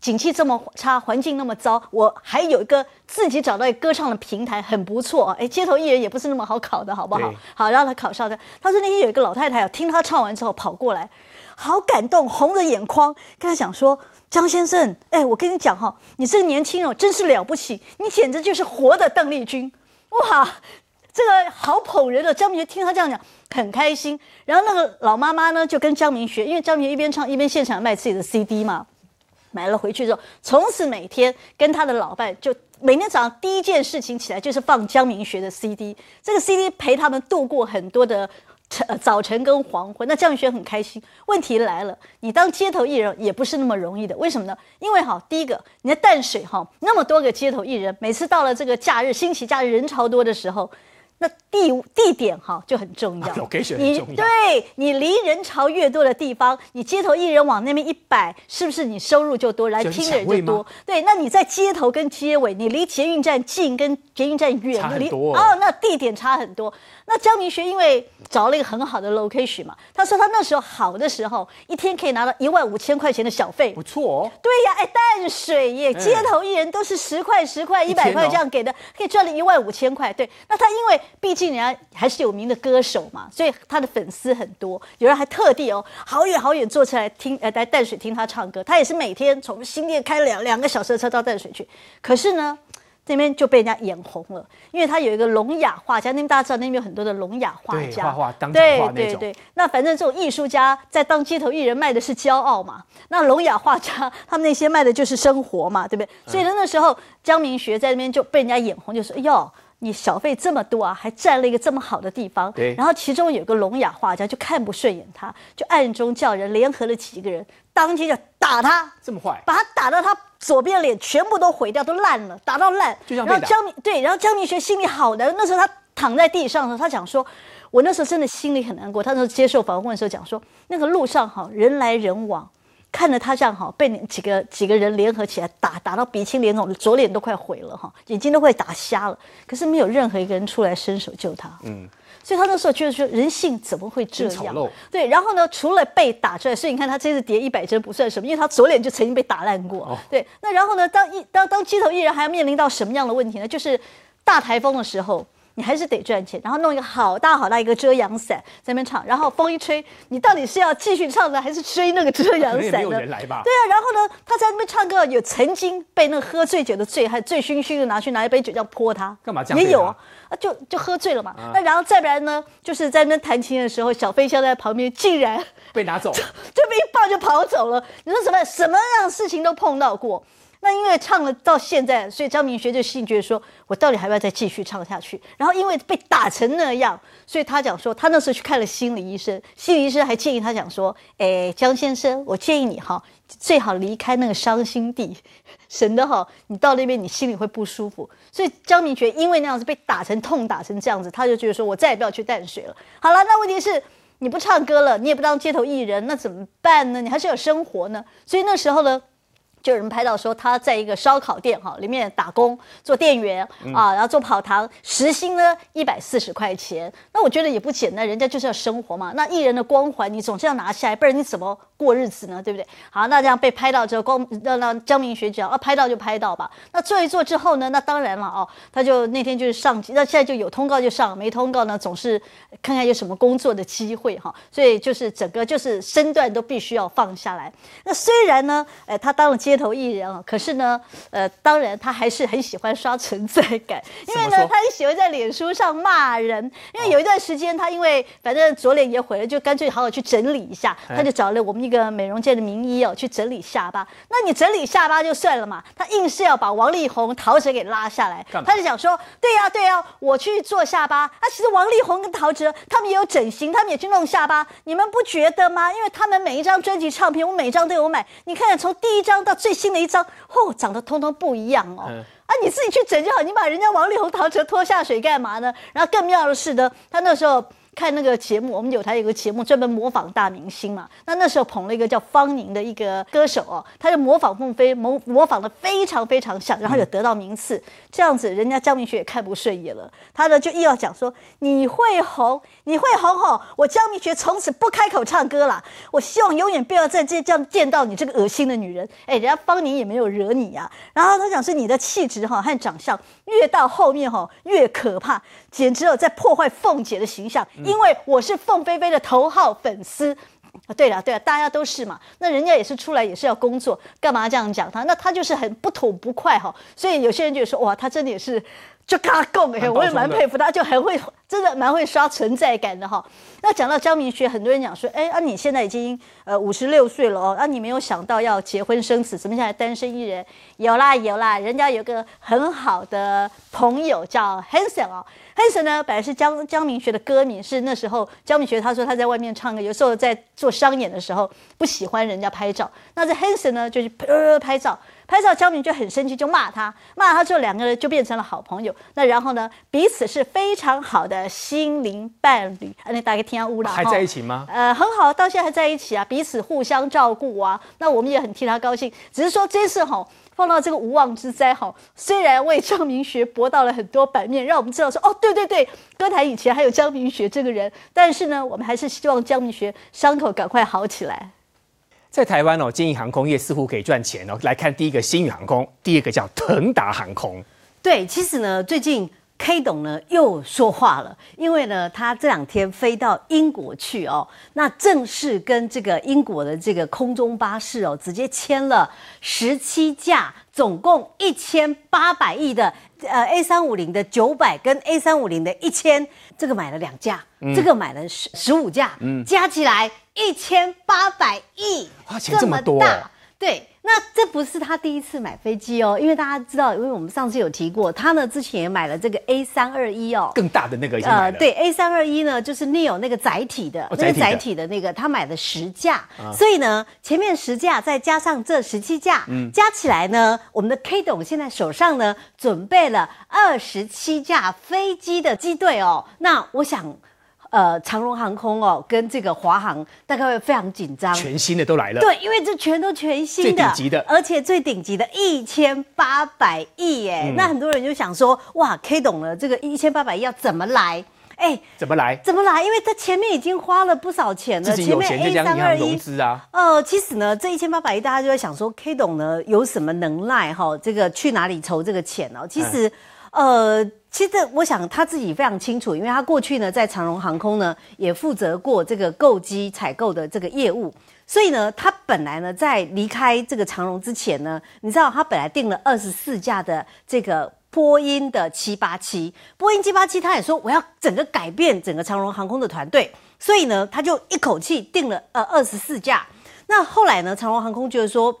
景气这么差，环境那么糟，我还有一个自己找到歌唱的平台，很不错啊。哎，街头艺人也不是那么好考的，好不好？好，让他考上的。他说那天有一个老太太哦，听他唱完之后跑过来，好感动，红着眼眶跟他讲说。张先生，哎，我跟你讲哈，你这个年轻人真是了不起，你简直就是活的邓丽君，哇，这个好捧人的。江明学听他这样讲很开心，然后那个老妈妈呢就跟江明学，因为江明学一边唱一边现场卖自己的 CD 嘛，买了回去之后，从此每天跟他的老伴就每天早上第一件事情起来就是放江明学的 CD，这个 CD 陪他们度过很多的。晨早晨跟黄昏，那江宇轩很开心。问题来了，你当街头艺人也不是那么容易的，为什么呢？因为哈，第一个，你的淡水哈，那么多个街头艺人，每次到了这个假日、星期假日人潮多的时候。那地地点哈就很重要，你对你离人潮越多的地方，你街头艺人往那边一摆，是不是你收入就多，来听的人就多？对，那你在街头跟街尾，你离捷运站近跟捷运站远，离哦，那地点差很多。那江明学因为找了一个很好的 location 嘛，他说他那时候好的时候，一天可以拿到一万五千块钱的小费，不错哦。对呀，哎，淡水耶，街头艺人都是十块、十块、一百块这样给的，可以赚了一万五千块。对，那他因为。毕竟人家还是有名的歌手嘛，所以他的粉丝很多，有人还特地哦，好远好远坐车来听，呃，来淡水听他唱歌。他也是每天从新店开两两个小时的车到淡水去。可是呢，那边就被人家眼红了，因为他有一个聋哑画家，那边大家知道那边有很多的聋哑画家，对，画画当那对对对。那反正这种艺术家在当街头艺人卖的是骄傲嘛，那聋哑画家他们那些卖的就是生活嘛，对不对？所以那时候江明学在那边就被人家眼红，就说哎呦。你小费这么多啊，还占了一个这么好的地方。对。然后其中有个聋哑画家就看不顺眼，他就暗中叫人联合了几个人，当天就打他。这么坏！把他打到他左边脸全部都毁掉，都烂了，打到烂。就然后江明对，然后江明学心里好难。那时候他躺在地上的时候，他讲说：“我那时候真的心里很难过。”他那时候接受访问的时候讲说：“那个路上哈，人来人往。”看着他这样哈，被几个几个人联合起来打，打到鼻青脸肿，左脸都快毁了哈，眼睛都快打瞎了。可是没有任何一个人出来伸手救他。嗯，所以他那时候就是说，人性怎么会这样？对，然后呢，除了被打之外，所以你看他这次叠一百针不算什么，因为他左脸就曾经被打烂过。哦，对，那然后呢，当一当当街头艺人还要面临到什么样的问题呢？就是大台风的时候。你还是得赚钱，然后弄一个好大好大一个遮阳伞在那边唱，然后风一吹，你到底是要继续唱呢，还是吹那个遮阳伞呢？对啊，然后呢，他在那边唱歌，有曾经被那喝醉酒的醉，汉醉醺醺的拿去拿一杯酒要泼他，干嘛这样？也有啊，就就喝醉了嘛。那然后再不然呢，就是在那弹琴的时候，小飞象在旁边竟然被拿走，就被一抱就跑走了。你说什么什么样的事情都碰到过？那因为唱了到现在，所以张明学就心觉得说，我到底还要再继续唱下去？然后因为被打成那样，所以他讲说，他那时候去看了心理医生，心理医生还建议他讲说，哎，江先生，我建议你哈，最好离开那个伤心地，省得哈，你到那边你心里会不舒服。所以张明学因为那样子被打成痛打成这样子，他就觉得说我再也不要去淡水了。好了，那问题是你不唱歌了，你也不当街头艺人，那怎么办呢？你还是有生活呢？所以那时候呢。就有人拍到说他在一个烧烤店哈里面打工做店员啊，然后做跑堂，时薪呢一百四十块钱。那我觉得也不简单，人家就是要生活嘛。那艺人的光环你总是要拿下来，不然你怎么？过日子呢，对不对？好，那这样被拍到之后，光让让江明学长啊，拍到就拍到吧。那做一做之后呢？那当然了啊，他就那天就是上，级，那现在就有通告就上，没通告呢总是看看有什么工作的机会哈。所以就是整个就是身段都必须要放下来。那虽然呢，哎，他当了街头艺人啊，可是呢，呃，当然他还是很喜欢刷存在感，因为呢，他很喜欢在脸书上骂人。因为有一段时间他因为反正左脸也毁了，就干脆好好去整理一下，他就找了我们一。个美容界的名医哦，去整理下巴。那你整理下巴就算了嘛，他硬是要把王力宏、陶喆给拉下来。他就想说，对呀对呀，我去做下巴。那其实王力宏跟陶喆他们也有整形，他们也去弄下巴。你们不觉得吗？因为他们每一张专辑唱片，我每一张都有买。你看看从第一张到最新的一张，哦，长得通通不一样哦。啊，你自己去整就好，你把人家王力宏、陶喆拖下水干嘛呢？然后更妙的是呢，他那时候。看那个节目，我们有台有个节目专门模仿大明星嘛。那那时候捧了一个叫方宁的一个歌手哦，他就模仿孟非，模模仿的非常非常像，然后有得到名次。这样子，人家江明学也看不顺眼了，他呢就硬要讲说你会红，你会红吼，我江明学从此不开口唱歌了，我希望永远不要再这样见到你这个恶心的女人。哎，人家方宁也没有惹你呀。然后他讲是你的气质哈和长相，越到后面哈越可怕。简直有在破坏凤姐的形象，因为我是凤飞飞的头号粉丝。啊，对了对了，大家都是嘛。那人家也是出来也是要工作，干嘛这样讲他？那他就是很不吐不快哈。所以有些人就说哇，他真的也是。就他共哎，我也蛮佩服他，就还会真的蛮会刷存在感的哈。那讲到江明学，很多人讲说，哎，啊你现在已经呃五十六岁了哦，啊你没有想到要结婚生子，怎么现在单身一人？有啦有啦，人家有个很好的朋友叫 Hanson 啊。Hanson 呢，本来是江江明学的歌迷，是那时候江明学他说他在外面唱歌，有时候在做商演的时候不喜欢人家拍照，那这 Hanson 呢就是拍照。拍照，江明就很生气，就骂他。骂他之后，两个人就变成了好朋友。那然后呢，彼此是非常好的心灵伴侣。那大家听吴乌师还在一起吗？呃，很好，到现在还在一起啊，彼此互相照顾啊。那我们也很替他高兴。只是说这次吼。碰到这个无妄之灾，哈，虽然为江明学博到了很多版面，让我们知道说，哦，对对对，歌坛以前还有江明学这个人。但是呢，我们还是希望江明学伤口赶快好起来。在台湾哦，经营航空业似乎可以赚钱哦。来看第一个新宇航空，第二个叫腾达航空。对，其实呢，最近 K 董呢又说话了，因为呢，他这两天飞到英国去哦，那正式跟这个英国的这个空中巴士哦，直接签了十七架，总共一千八百亿的呃 A 三五零的九百跟 A 三五零的一千，这个买了两架，这个买了十十五架，嗯，加起来。一千八百亿，花钱这么多，对，那这不是他第一次买飞机哦，因为大家知道，因为我们上次有提过，他呢之前也买了这个 A 三二一哦，更大的那个呃，对，A 三二一呢，就是 neo 那个载体的，那个载体的那个，他买的十架，所以呢，前面十架再加上这十七架，加起来呢，我们的 K 董现在手上呢，准备了二十七架飞机的机队哦，那我想。呃，长荣航空哦，跟这个华航大概会非常紧张。全新的都来了。对，因为这全都全新的，最顶级的，而且最顶级的，一千八百亿耶！那很多人就想说，哇，K 懂了，这个一千八百亿要怎么来？哎，怎么来？怎么来？因为他前面已经花了不少钱了，前面三二一。呃，其实呢，这一千八百亿大家就在想说，K 董呢有什么能耐哈？这个去哪里筹这个钱呢？其实。呃，其实我想他自己非常清楚，因为他过去呢在长荣航空呢也负责过这个购机采购的这个业务，所以呢他本来呢在离开这个长荣之前呢，你知道他本来订了二十四架的这个波音的七八七，波音七八七他也说我要整个改变整个长荣航空的团队，所以呢他就一口气订了呃二十四架，那后来呢长荣航空就是说。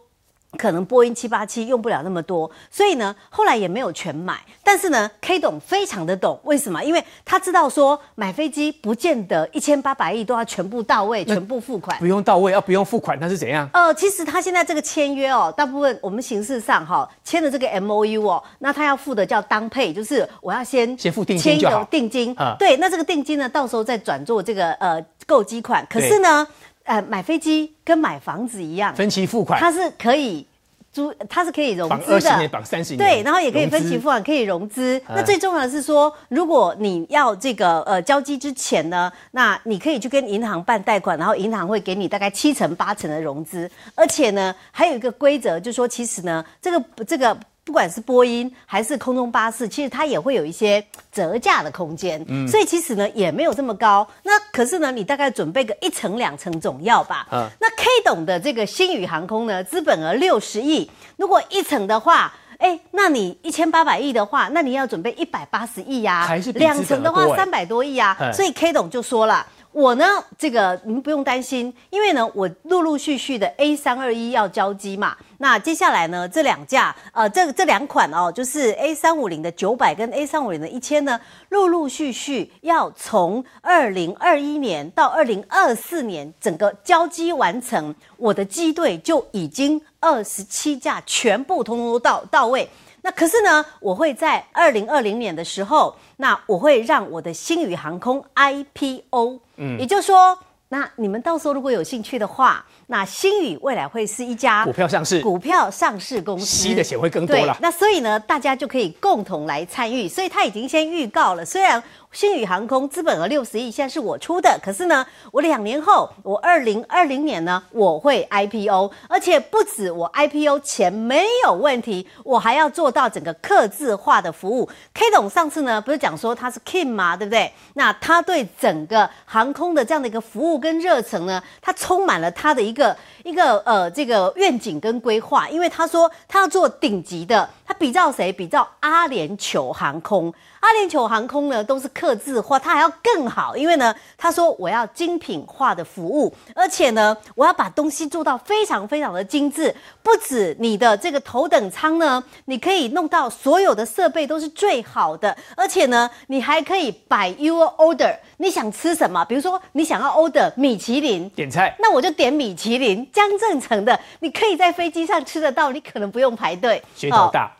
可能波音七八七用不了那么多，所以呢，后来也没有全买。但是呢，K 董非常的懂，为什么？因为他知道说买飞机不见得一千八百亿都要全部到位，全部付款。不用到位，要不用付款，那是怎样？呃，其实他现在这个签约哦，大部分我们形式上哈签的这个 MOU 哦，那他要付的叫当配，就是我要先先付定金一个定金，对，那这个定金呢，到时候再转做这个呃购机款。可是呢？呃，买飞机跟买房子一样，分期付款，它是可以租，它是可以融资的，绑二十年，绑三十年，对，然后也可以分期付款，可以融资。那最重要的是说，如果你要这个呃交机之前呢，那你可以去跟银行办贷款，然后银行会给你大概七成八成的融资，而且呢还有一个规则，就是说其实呢这个这个。不管是波音还是空中巴士，其实它也会有一些 折价的空间，嗯，所以其实呢也没有这么高。那可是呢，你大概准备个一层两层总要吧，那 K 董的这个星宇航空呢，资本额六十亿，如果一层的话，哎，那你一千八百亿的话，那你要准备一百八十亿呀，还两层的话三百多亿呀，所以 K 董就说了。我呢，这个你们不用担心，因为呢，我陆陆续续的 A 三二一要交机嘛，那接下来呢，这两架，呃，这这两款哦，就是 A 三五零的九百跟 A 三五零的一千呢，陆陆续续要从二零二一年到二零二四年整个交机完成，我的机队就已经二十七架全部通通都到到位。那可是呢，我会在二零二零年的时候，那我会让我的星宇航空 IPO。也就是说，那你们到时候如果有兴趣的话，那新宇未来会是一家股票上市股票上市公司吸的钱会更多了。那所以呢，大家就可以共同来参与。所以他已经先预告了，虽然。新宇航空资本额六十亿，现在是我出的。可是呢，我两年后，我二零二零年呢，我会 IPO，而且不止我 IPO 钱没有问题，我还要做到整个客制化的服务。K 总上次呢，不是讲说他是 King 吗？对不对？那他对整个航空的这样的一个服务跟热忱呢，他充满了他的一个一个呃这个愿景跟规划，因为他说他要做顶级的，他比较谁？比较阿联酋航空。阿联酋航空呢，都是刻字化，它还要更好，因为呢，他说我要精品化的服务，而且呢，我要把东西做到非常非常的精致。不止你的这个头等舱呢，你可以弄到所有的设备都是最好的，而且呢，你还可以摆 your order，你想吃什么？比如说你想要 order 米其林点菜，那我就点米其林江正成的，你可以在飞机上吃得到，你可能不用排队，噱头大。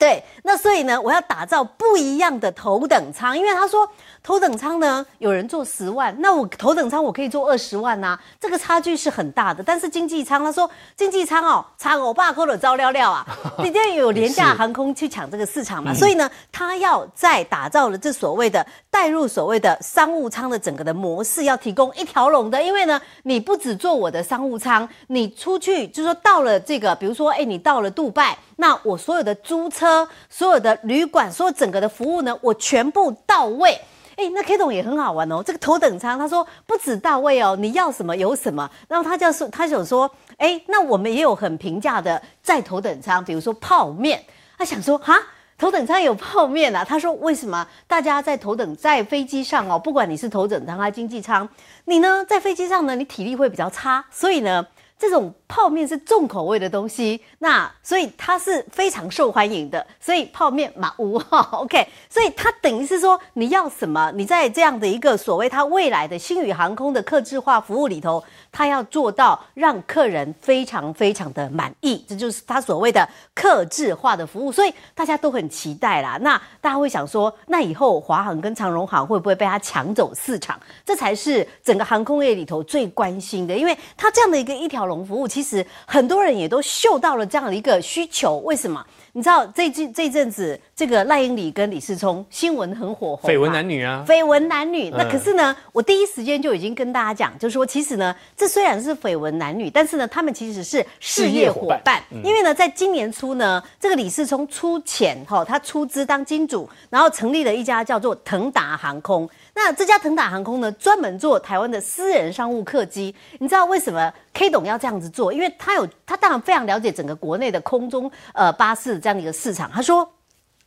对，那所以呢，我要打造不一样的头等舱，因为他说头等舱呢有人坐十万，那我头等舱我可以坐二十万呐，这个差距是很大的。但是经济舱他说经济舱哦，差个欧巴了的赵料料啊，你这有廉价航空去抢这个市场嘛。所以呢，他要在打造了这所谓的带入所谓的商务舱的整个的模式，要提供一条龙的，因为呢，你不只坐我的商务舱，你出去就是说到了这个，比如说哎，你到了杜拜。那我所有的租车、所有的旅馆、所有整个的服务呢，我全部到位。哎，那 K 总也很好玩哦。这个头等舱，他说不止到位哦，你要什么有什么。然后他就说，他想说，哎，那我们也有很平价的在头等舱，比如说泡面。他想说，哈，头等舱有泡面啊？他说为什么？大家在头等在飞机上哦，不管你是头等舱还是经济舱，你呢在飞机上呢，你体力会比较差，所以呢。这种泡面是重口味的东西，那所以它是非常受欢迎的，所以泡面马乌哈，OK，所以它等于是说你要什么？你在这样的一个所谓它未来的星宇航空的客制化服务里头，它要做到让客人非常非常的满意，这就是它所谓的客制化的服务，所以大家都很期待啦。那大家会想说，那以后华航跟长荣航会不会被它抢走市场？这才是整个航空业里头最关心的，因为它这样的一个一条。服务其实很多人也都嗅到了这样的一个需求，为什么？你知道这这这阵子这个赖英里跟李世聪新闻很火，绯闻男女啊，绯闻男女。那可是呢，我第一时间就已经跟大家讲，就是说，其实呢，这虽然是绯闻男女，但是呢，他们其实是事业伙伴，因为呢，在今年初呢，这个李世聪出钱哈，他出资当金主，然后成立了一家叫做腾达航空。那这家腾达航空呢，专门做台湾的私人商务客机。你知道为什么 K 董要这样子做？因为他有，他当然非常了解整个国内的空中呃巴士这样的一个市场。他说，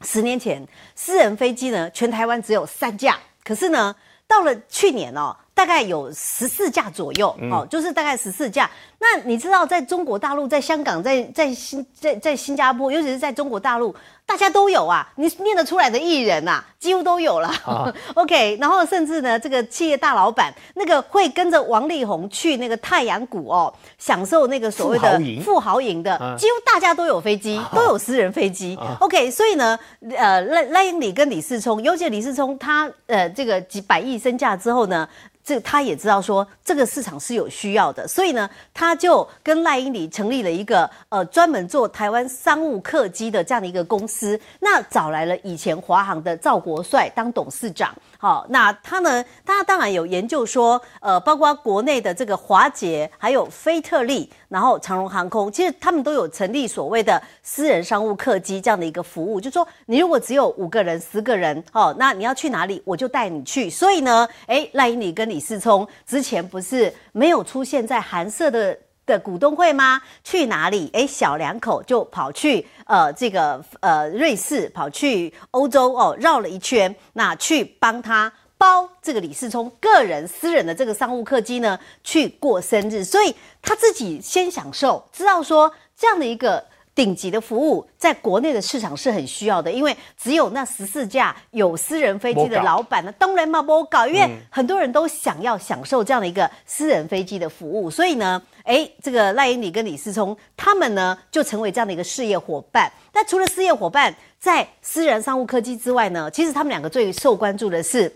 十年前私人飞机呢，全台湾只有三架，可是呢，到了去年哦，大概有十四架左右，哦，就是大概十四架。那你知道，在中国大陆、在香港、在在新、在在新加坡，尤其是在中国大陆。大家都有啊，你念得出来的艺人呐，几乎都有了。OK，然后甚至呢，这个企业大老板，那个会跟着王力宏去那个太阳谷哦，享受那个所谓的富豪营的，几乎大家都有飞机，都有私人飞机。OK，所以呢，呃，赖赖英里跟李世聪，尤其李世聪，他呃这个几百亿身价之后呢，这他也知道说这个市场是有需要的，所以呢，他就跟赖英里成立了一个呃专门做台湾商务客机的这样的一个公司。司那找来了以前华航的赵国帅当董事长，好，那他呢？他当然有研究说，呃，包括国内的这个华捷、还有飞特利，然后长荣航空，其实他们都有成立所谓的私人商务客机这样的一个服务，就说你如果只有五个人、十个人，哦，那你要去哪里，我就带你去。所以呢，哎，赖英里跟李世聪之前不是没有出现在韩社的。的股东会吗？去哪里？哎，小两口就跑去呃，这个呃，瑞士跑去欧洲哦，绕了一圈，那去帮他包这个李世聪个人私人的这个商务客机呢，去过生日，所以他自己先享受，知道说这样的一个。顶级的服务在国内的市场是很需要的，因为只有那十四架有私人飞机的老板呢，当然嘛，我搞，因为很多人都想要享受这样的一个私人飞机的服务，所以呢，哎，这个赖英礼跟李思聪他们呢，就成为这样的一个事业伙伴。但除了事业伙伴，在私人商务科技之外呢，其实他们两个最受关注的是。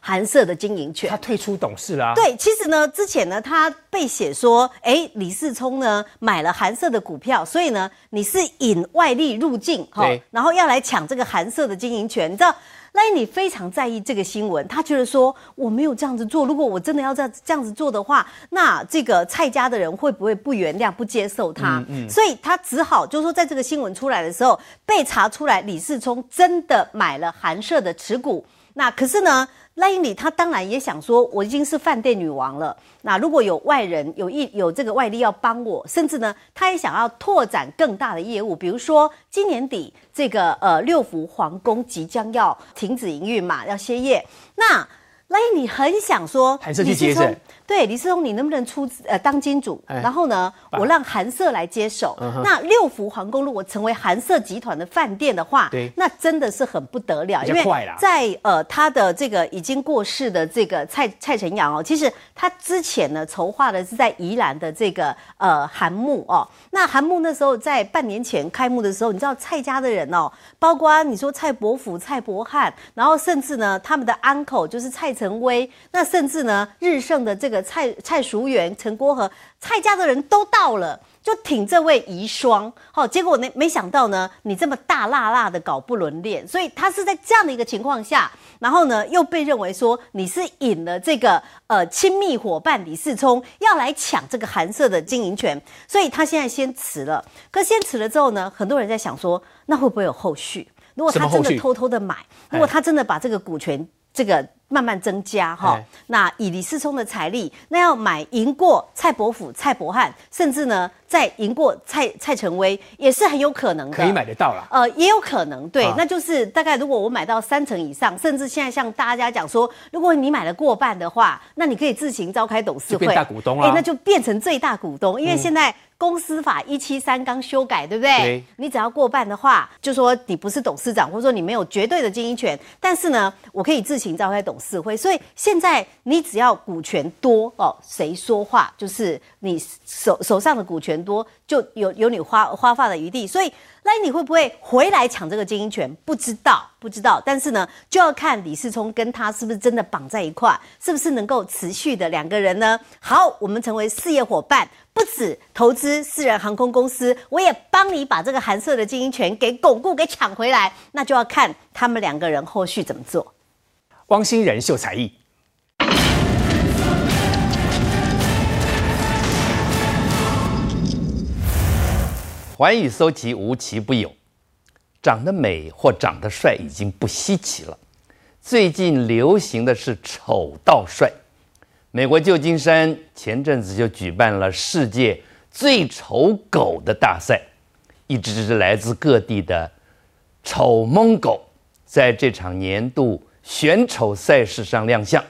韩社的经营权，他退出董事了。对，其实呢，之前呢，他被写说，哎，李世聪呢买了韩社的股票，所以呢，你是引外力入境，哈，然后要来抢这个韩社的经营权，你知道？赖你非常在意这个新闻，他觉得说我没有这样子做，如果我真的要这样这样子做的话，那这个蔡家的人会不会不原谅、不接受他？嗯，所以他只好就是说，在这个新闻出来的时候，被查出来李世聪真的买了韩社的持股。那可是呢，赖英里他当然也想说，我已经是饭店女王了。那如果有外人有一有这个外力要帮我，甚至呢，他也想要拓展更大的业务，比如说今年底这个呃六福皇宫即将要停止营运嘛，要歇业。那赖英里很想说，还是去接释。对，李世聪，你能不能出呃当金主？然后呢，我让韩舍来接手。那六福皇宫如果成为韩舍集团的饭店的话，那真的是很不得了，因为在呃他的这个已经过世的这个蔡蔡成阳哦，其实他之前呢筹划的是在宜兰的这个呃韩木哦。那韩木那时候在半年前开幕的时候，你知道蔡家的人哦，包括你说蔡伯府、蔡伯汉，然后甚至呢他们的 uncle 就是蔡成威，那甚至呢日盛的这个。蔡蔡淑媛、陈国和蔡家的人都到了，就挺这位遗孀。好，结果呢，没想到呢，你这么大辣辣的搞不伦恋，所以他是在这样的一个情况下，然后呢又被认为说你是引了这个呃亲密伙伴李世聪要来抢这个韩社的经营权，所以他现在先辞了。可先辞了之后呢，很多人在想说，那会不会有后续？如果他真的偷偷的买，如果他真的把这个股权这个。慢慢增加哈，那以李世聪的财力，那要买赢过蔡伯府、蔡伯汉，甚至呢？再赢过蔡蔡成威也是很有可能的，可以买得到了。呃，也有可能，对，那就是大概如果我买到三成以上，甚至现在像大家讲说，如果你买了过半的话，那你可以自行召开董事会，大股东啊，那就变成最大股东。因为现在公司法一七三刚修改，对不对？你只要过半的话，就说你不是董事长，或者说你没有绝对的经营权，但是呢，我可以自行召开董事会。所以现在你只要股权多哦，谁说话就是你手手上的股权。多就有有你花花发的余地，所以那你会不会回来抢这个经营权？不知道，不知道。但是呢，就要看李世聪跟他是不是真的绑在一块，是不是能够持续的两个人呢？好，我们成为事业伙伴，不止投资私人航空公司，我也帮你把这个韩社的经营权给巩固、给抢回来。那就要看他们两个人后续怎么做。汪星人秀才艺。寰宇搜奇无奇不有，长得美或长得帅已经不稀奇了。最近流行的是丑到帅。美国旧金山前阵子就举办了世界最丑狗的大赛，一只只来自各地的丑萌狗，在这场年度选丑赛事上亮相，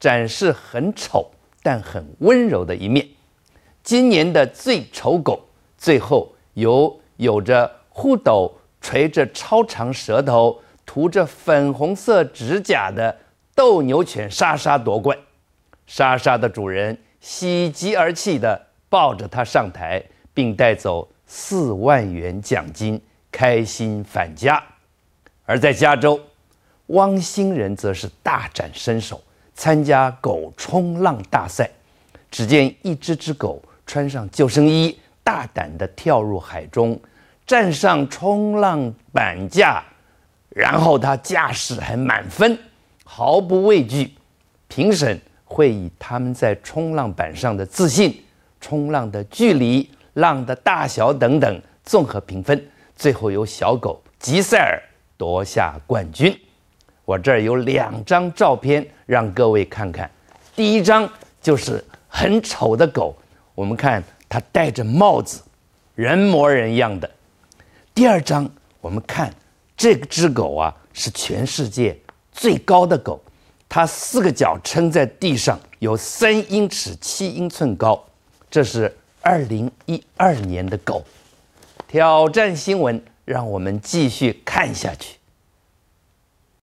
展示很丑但很温柔的一面。今年的最丑狗最后。由有着护斗、垂着超长舌头、涂着粉红色指甲的斗牛犬莎莎夺冠，莎莎的主人喜极而泣地抱着它上台，并带走四万元奖金，开心返家。而在加州，汪星人则是大展身手，参加狗冲浪大赛。只见一只只狗穿上救生衣。大胆地跳入海中，站上冲浪板架，然后他驾驶还满分，毫不畏惧。评审会以他们在冲浪板上的自信、冲浪的距离、浪的大小等等综合评分，最后由小狗吉塞尔夺下冠军。我这儿有两张照片让各位看看，第一张就是很丑的狗，我们看。他戴着帽子，人模人样的。第二章我们看这只狗啊，是全世界最高的狗，它四个脚撑在地上，有三英尺七英寸高。这是二零一二年的狗，挑战新闻，让我们继续看下去。